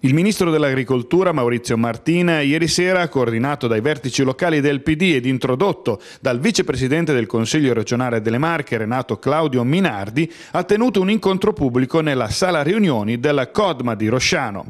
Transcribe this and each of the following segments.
Il ministro dell'Agricoltura Maurizio Martina ieri sera, coordinato dai vertici locali del PD ed introdotto dal vicepresidente del Consiglio regionale delle Marche Renato Claudio Minardi, ha tenuto un incontro pubblico nella sala riunioni della Codma di Rosciano.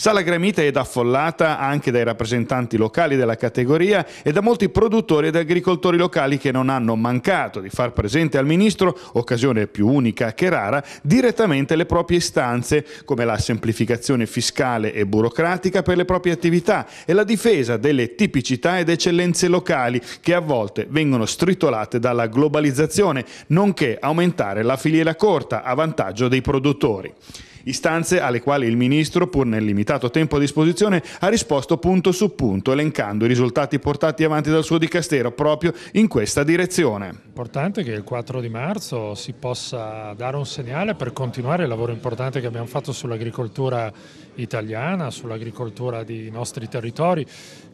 Sala Gremita ed affollata anche dai rappresentanti locali della categoria e da molti produttori ed agricoltori locali che non hanno mancato di far presente al Ministro, occasione più unica che rara, direttamente le proprie istanze, come la semplificazione fiscale e burocratica per le proprie attività e la difesa delle tipicità ed eccellenze locali che a volte vengono stritolate dalla globalizzazione, nonché aumentare la filiera corta a vantaggio dei produttori istanze alle quali il Ministro, pur nel limitato tempo a disposizione, ha risposto punto su punto, elencando i risultati portati avanti dal suo dicastero proprio in questa direzione. Importante che il 4 di marzo si possa dare un segnale per continuare il lavoro importante che abbiamo fatto sull'agricoltura italiana, sull'agricoltura dei nostri territori.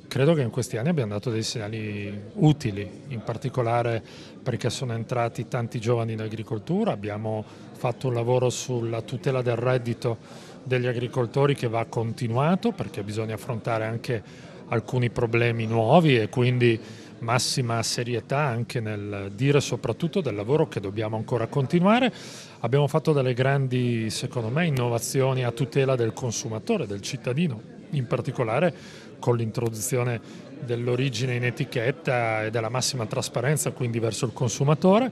Credo che in questi anni abbiamo dato dei segnali utili, in particolare perché sono entrati tanti giovani in agricoltura, abbiamo fatto un lavoro sulla tutela del reddito degli agricoltori che va continuato perché bisogna affrontare anche alcuni problemi nuovi e quindi massima serietà anche nel dire soprattutto del lavoro che dobbiamo ancora continuare. Abbiamo fatto delle grandi, secondo me, innovazioni a tutela del consumatore, del cittadino in particolare con l'introduzione dell'origine in etichetta e della massima trasparenza quindi verso il consumatore,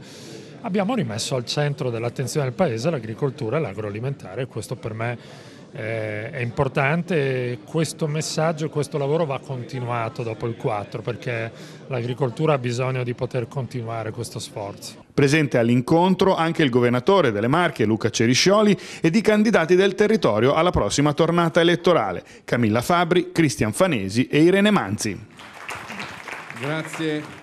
abbiamo rimesso al centro dell'attenzione del Paese l'agricoltura e l'agroalimentare e questo per me eh, è importante, questo messaggio, questo lavoro va continuato dopo il 4 perché l'agricoltura ha bisogno di poter continuare questo sforzo. Presente all'incontro anche il governatore delle Marche Luca Ceriscioli ed i candidati del territorio alla prossima tornata elettorale Camilla Fabri, Cristian Fanesi e Irene Manzi. Grazie.